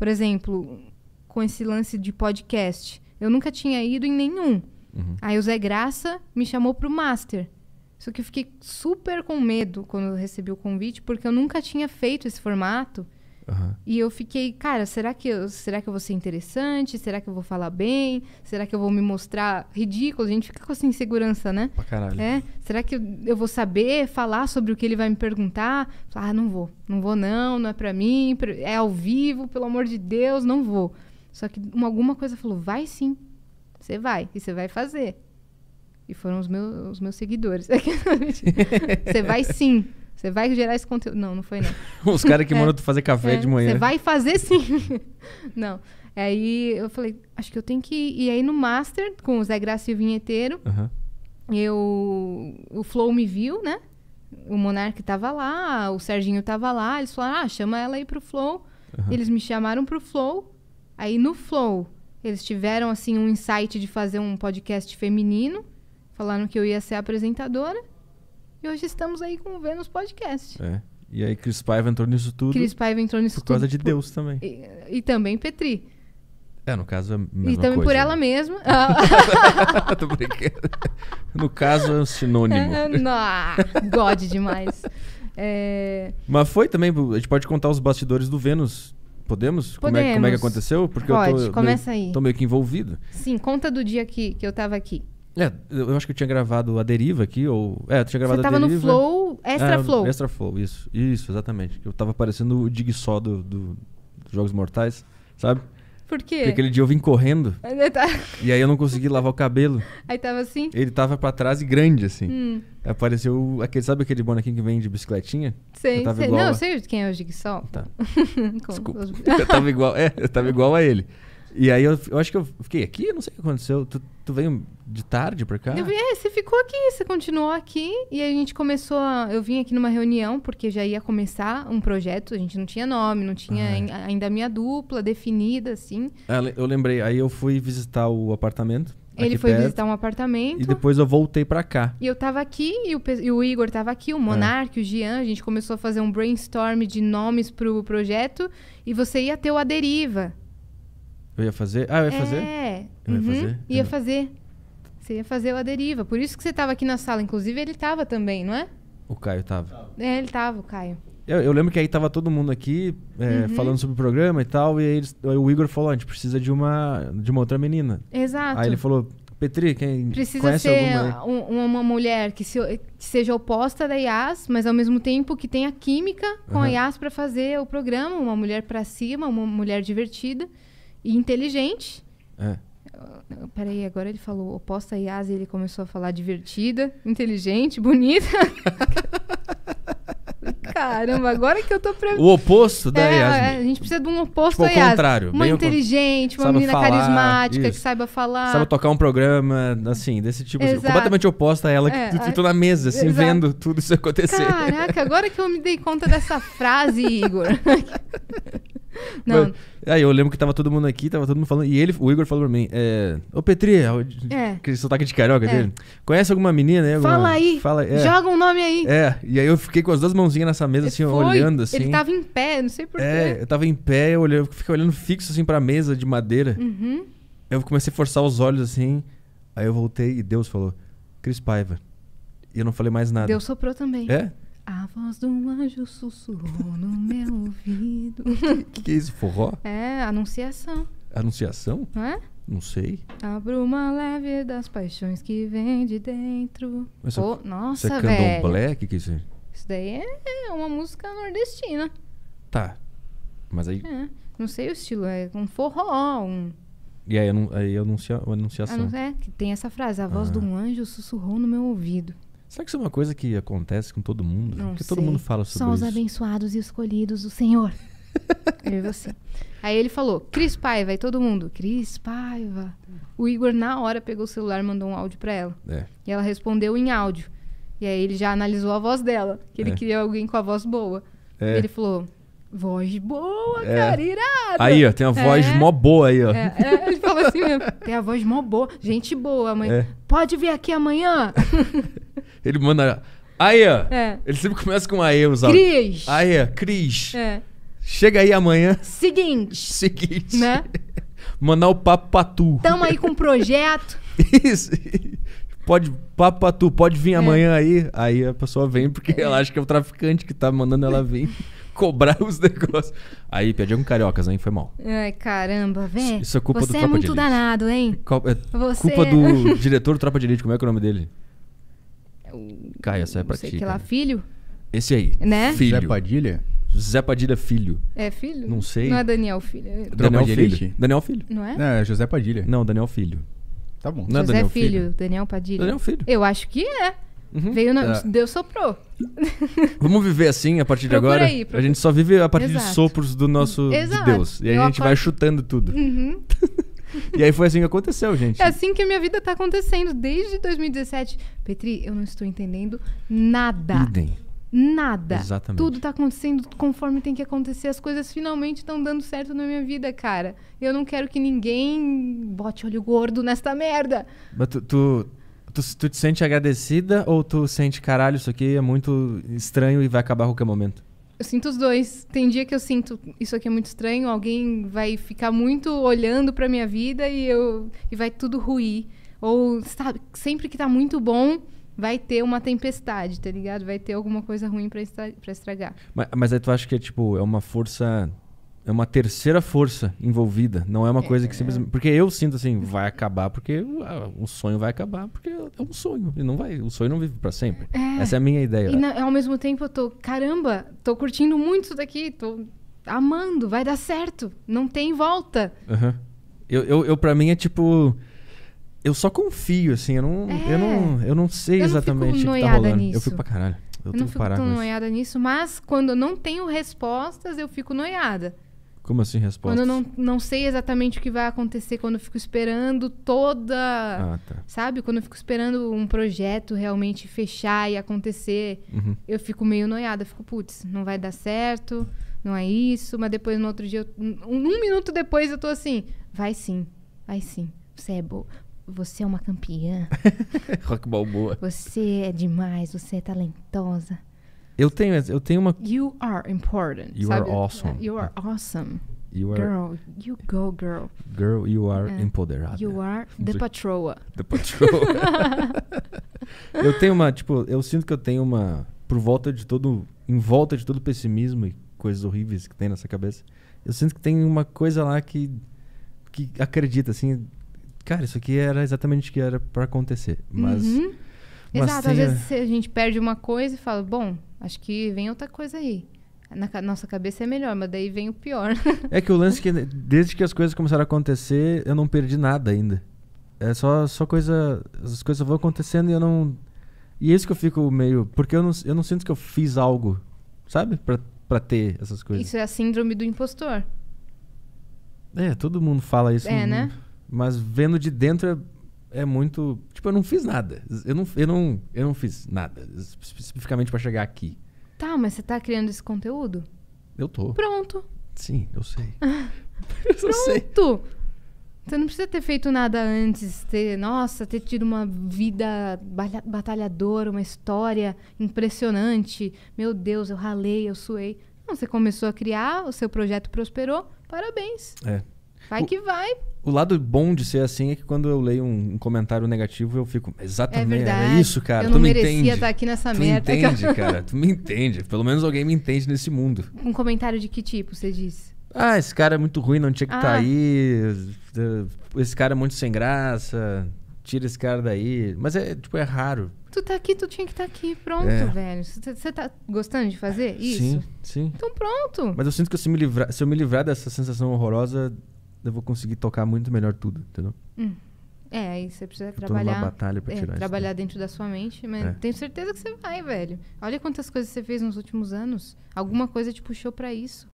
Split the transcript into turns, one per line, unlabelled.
Por exemplo, com esse lance de podcast, eu nunca tinha ido em nenhum. Uhum. Aí o Zé Graça me chamou para o Master. Só que eu fiquei super com medo quando eu recebi o convite, porque eu nunca tinha feito esse formato. Uhum. E eu fiquei, cara, será que, eu, será que eu vou ser interessante? Será que eu vou falar bem? Será que eu vou me mostrar ridículo? A gente fica com essa insegurança, né? Pra caralho. É? Será que eu, vou saber falar sobre o que ele vai me perguntar? Ah, não vou. Não vou não, não é pra mim. É ao vivo, pelo amor de Deus, não vou. Só que uma, alguma coisa falou, vai sim. Você vai. E você vai fazer. E foram os meus, os meus seguidores. Você vai sim. Você vai gerar esse conteúdo. Não, não foi não.
Os caras que é, tu fazer café é, de manhã. Você vai
fazer sim. não. Aí eu falei, acho que eu tenho que ir. E aí no Master, com o Zé Graça e o Vinheteiro, uhum. eu, o Flow me viu, né? O Monarque tava lá, o Serginho tava lá. Eles falaram, ah, chama ela aí pro Flow. Uhum. Eles me chamaram pro Flow. Aí no Flow, eles tiveram, assim, um insight de fazer um podcast feminino. Falaram que eu ia ser apresentadora. E hoje estamos aí com o Vênus Podcast.
É. E aí Cris Paiva entrou nisso tudo. Cris Paiva
entrou nisso por tudo. Por causa de Deus também. E, e, também Petri.
É, no caso é a mesma E também coisa, por ela né? mesma. Ah. Tô brincando. No caso é um sinônimo. É,
God demais. É...
Mas foi também, a gente pode contar os bastidores do Vênus. Podemos? Podemos. Como, é, como é que é aconteceu? Porque pode, eu tô, começa meio, aí. tô meio que envolvido.
Sim, conta do dia que, que eu tava aqui.
É, eu acho que eu tinha gravado a deriva aqui, ou. É, eu tinha gravado Você a deriva. tava no Flow, Extra é, Flow. Extra Flow, isso. Isso, exatamente. Eu tava parecendo o Dig Só do, do, dos Jogos Mortais, sabe? Por quê? Porque aquele dia eu vim correndo. Tá... E aí eu não consegui lavar o cabelo. Aí tava assim? Ele tava pra trás e grande, assim. Hum. Apareceu aquele, sabe aquele bonequinho que vem de bicicletinha? Sei, eu sei. Não, a... eu
sei quem é o Jigsaw. Tá. Desculpa. eu tava
igual, é, eu tava igual a ele. E aí eu, eu, acho que eu fiquei aqui, não sei o que aconteceu. Tu, tu veio de tarde pra cá? Eu vi,
é, você ficou aqui, você continuou aqui. E a gente começou a, Eu vim aqui numa reunião, porque já ia começar um projeto, a gente não tinha nome, não tinha ah, ainda a minha dupla definida, assim.
Ah, eu lembrei, aí eu fui visitar o apartamento. Ele foi perto, visitar
um apartamento.
E depois eu voltei para cá.
E eu tava aqui, e o, e o Igor tava aqui, o Monark, é. o Jean. A gente começou a fazer um brainstorm de nomes pro projeto. E você ia ter o Aderiva.
Eu ia fazer? Ah, eu ia é. fazer? É. Eu ia uhum, fazer?
Ia fazer. Você ia fazer A Deriva. Por isso que você estava aqui na sala. Inclusive, ele estava também, não é?
O Caio estava.
É, ele estava, o Caio.
Eu, eu, lembro que aí tava todo mundo aqui é, uhum. falando sobre o programa e tal, e aí, eles, aí o Igor falou, ah, a gente precisa de uma, de uma outra menina. Exato. Aí ele falou, Petri, quem precisa conhece ser alguma...
Um, uma mulher que, se, que, seja oposta da Yas, mas ao mesmo tempo que tenha química com uhum. a Yas para fazer o programa, uma mulher para cima, uma mulher divertida e inteligente. É. Peraí, agora ele falou oposta a Yas e ele começou a falar divertida, inteligente, bonita. Caramba, agora que eu tô pra...
O oposto da é,
A gente precisa de um oposto tipo, ao contrário. Uma inteligente, uma menina falar, carismática, isso. que saiba falar. Sabe
tocar um programa, assim, desse tipo. Assim, completamente oposta a ela, é, que a... tô tá na mesa, assim, Exato. vendo tudo isso acontecer. Caraca,
agora que eu me dei conta dessa frase, Igor.
Não. Mas, aí eu lembro que tava todo mundo aqui, tava todo mundo falando. E ele, o Igor falou pra mim: é, Ô Petri, é o, é. aquele sotaque de carioca é. dele. Conhece alguma menina aí? Né, alguma, fala aí. Fala, é. Joga um nome aí. É. E aí eu fiquei com as duas mãozinhas nessa mesa, assim, Foi. olhando assim. Ele tava
em pé, não sei porquê. É,
eu tava em pé, eu, olhei, eu fiquei olhando fixo assim pra mesa de madeira. Uhum. Eu comecei a forçar os olhos assim. Aí eu voltei e Deus falou: Cris Paiva. E eu não falei mais nada. Deus soprou também. É?
A voz de um anjo sussurrou no meu ouvido. O
que, que é isso? Forró?
É, anunciação.
Anunciação? Não é? Não sei.
A bruma leve das paixões que vem de dentro. Mas é Pô, nossa, isso é candomblé? O que, que é isso Isso daí é uma música nordestina.
Tá. Mas aí...
É, não sei o estilo. É um forró, um...
E aí, aí anuncia, anunciação. Anun
é, que tem essa frase. A voz ah. de um anjo sussurrou no meu ouvido.
Será que isso é uma coisa que acontece com todo mundo? Não Porque sei. todo mundo fala sobre isso. São os
abençoados e escolhidos do Senhor. eu e você. Aí ele falou, Cris Paiva, e todo mundo, Cris Paiva. O Igor, na hora, pegou o celular e mandou um áudio para ela. É. E ela respondeu em áudio. E aí ele já analisou a voz dela, que ele é. queria alguém com a voz boa. É. Ele falou, voz boa, é. cara, irado. Aí, ó, tem a voz é. mó boa aí, ó. É, é, ele falou assim tem a voz mó boa, gente boa, mãe. É. Pode vir aqui amanhã?
Ele manda. Aia! É. Ele sempre começa com aia os Cris! Aia, Cris! É. Chega aí amanhã.
Seguinte.
Seguinte. Né? Mandar o papo pra tu.
Tamo aí com um projeto. Isso.
Pode, papo pra tu, pode vir é. amanhã aí. Aí a pessoa vem porque é. ela acha que é o traficante que tá mandando ela vir cobrar os negócios. Aí, piadinha com cariocas, hein? Foi mal.
Ai, caramba, velho. Isso é culpa Você do é Tropa é muito de danado, hein? Culpa, é Você... culpa do
diretor do Tropa de Elite, como é que é o nome dele? É o, essa é pra sei ti. que lá, filho? Esse aí. Né? Filho. Zé Padilha? José Padilha Filho. É filho? Não sei. Não é Daniel Filho. é- Daniel Filho. Daniel Filho. Não é? Não, é José Padilha. Não, Daniel Filho. Tá bom. Não é Daniel filho,
Filho. Daniel Padilha. Daniel Filho. Eu acho que é. Uhum. Veio na... É. Deus soprou.
Vamos viver assim a partir de agora? aí, A gente só vive a partir de sopros do nosso de Deus. E aí a gente vai chutando tudo.
Uhum.
E aí foi assim que aconteceu, gente.
É assim que a minha vida tá acontecendo desde 2017. Petri, eu não estou entendendo nada. Idem. Nada. Exatamente. Tudo tá acontecendo conforme tem que acontecer. As coisas finalmente estão dando certo na minha vida, cara. Eu não quero que ninguém bote olho gordo nesta merda.
Mas tu, tu, tu, tu te sente agradecida ou tu sente, caralho, isso aqui é muito estranho e vai acabar a qualquer momento?
Eu sinto os dois. Tem dia que eu sinto isso aqui é muito estranho, alguém vai ficar muito olhando para minha vida e eu e vai tudo ruir. Ou sabe, sempre que tá muito bom, vai ter uma tempestade, tá ligado? Vai ter alguma coisa ruim para estragar.
Mas, mas aí tu acha que é tipo, é uma força é uma terceira força envolvida. Não é uma é, coisa que é. simplesmente. Porque eu sinto assim, vai acabar, porque o ah, sonho vai acabar, porque é um sonho. E não vai, o sonho não vive para sempre. É. Essa é a minha ideia. E
na, ao mesmo tempo eu tô, caramba, tô curtindo muito isso daqui, tô amando, vai dar certo. Não tem volta.
Uhum. Eu, eu, eu para mim é tipo. Eu só confio, assim, eu não, é. eu não, eu não sei eu exatamente não o que tá rolando. Nisso. Eu fico pra caralho. Eu, eu não fico tão
noiada nisso, mas quando eu não tenho respostas, eu fico noiada.
Como assim resposta? Quando eu não,
não sei exatamente o que vai acontecer, quando eu fico esperando toda. Ah, tá. Sabe? Quando eu fico esperando um projeto realmente fechar e acontecer, uhum. eu fico meio noiada. fico, putz, não vai dar certo, não é isso. Mas depois, no outro dia, eu, um, um, minuto depois, eu tô assim: vai sim, vai sim. Você é boa. Você é uma campeã.
Rock Balboa.
Você é demais, você é talentosa.
Eu tenho, eu tenho uma.
You are important. You sabe? are awesome. You are awesome. You are girl, you go, girl.
Girl, you are é. empoderada. You are the patroa. The patroa. eu tenho uma, tipo, eu sinto que eu tenho uma por volta de todo, em volta de todo pessimismo e coisas horríveis que tem nessa cabeça. Eu sinto que tem uma coisa lá que que acredita assim, cara, isso aqui era exatamente o que era para acontecer, mas uhum. Exato, às vezes
a gente perde uma coisa e fala, bom, acho que vem outra coisa aí. Na nossa cabeça é melhor, mas daí vem o pior.
é que o lance é que desde que as coisas começaram a acontecer, eu não perdi nada ainda. É só, só coisa. As coisas vão acontecendo e eu não. E é isso que eu fico meio. Porque eu não, eu não sinto que eu fiz algo, sabe? Pra, pra ter essas coisas. Isso
é a síndrome do impostor.
É, todo mundo fala isso. É, no, né? Mas vendo de dentro é é muito. Tipo, eu não fiz nada. Eu não, eu não, eu não fiz nada. Especificamente para chegar aqui.
Tá, mas você tá criando esse conteúdo?
Eu tô. Pronto. Sim, eu sei.
eu Pronto. sei. Pronto! Você não precisa ter feito nada antes, ter, nossa, ter tido uma vida batalhadora, uma história impressionante. Meu Deus, eu ralei, eu suei. Não, você começou a criar, o seu projeto prosperou, parabéns.
É. Vai o... que vai, o lado bom de ser assim é que quando eu leio um, um comentário negativo, eu fico, exatamente, é, é isso, cara. Eu tu me merecia entende. estar tá aqui nessa tu merda. Tu me entende, cara. Tu me entende. Pelo menos alguém me entende nesse mundo.
Um comentário de que tipo, você disse?
Ah, esse cara é muito ruim, não tinha que estar tá ah. tá aí. Eh, esse cara é muito sem graça. Tira esse cara daí. Mas é, tipo, é raro.
Tu tá aqui, tu tinha que estar tá aqui. Pronto, é. velho. Você tá, tá gostando de fazer isso? Sim, sim. Então pronto. Mas
eu sinto que se, me livrar, se eu me livrar dessa sensação horrorosa, eu vou conseguir tocar muito melhor tudo, entendeu?
Hum. É, aí você precisa eu trabalhar. Tô batalha pra é, trabalhar isso, dentro da sua mente, mas é. tenho certeza que você vai, velho. Olha quantas coisas você fez nos últimos anos. Alguma coisa te puxou para isso.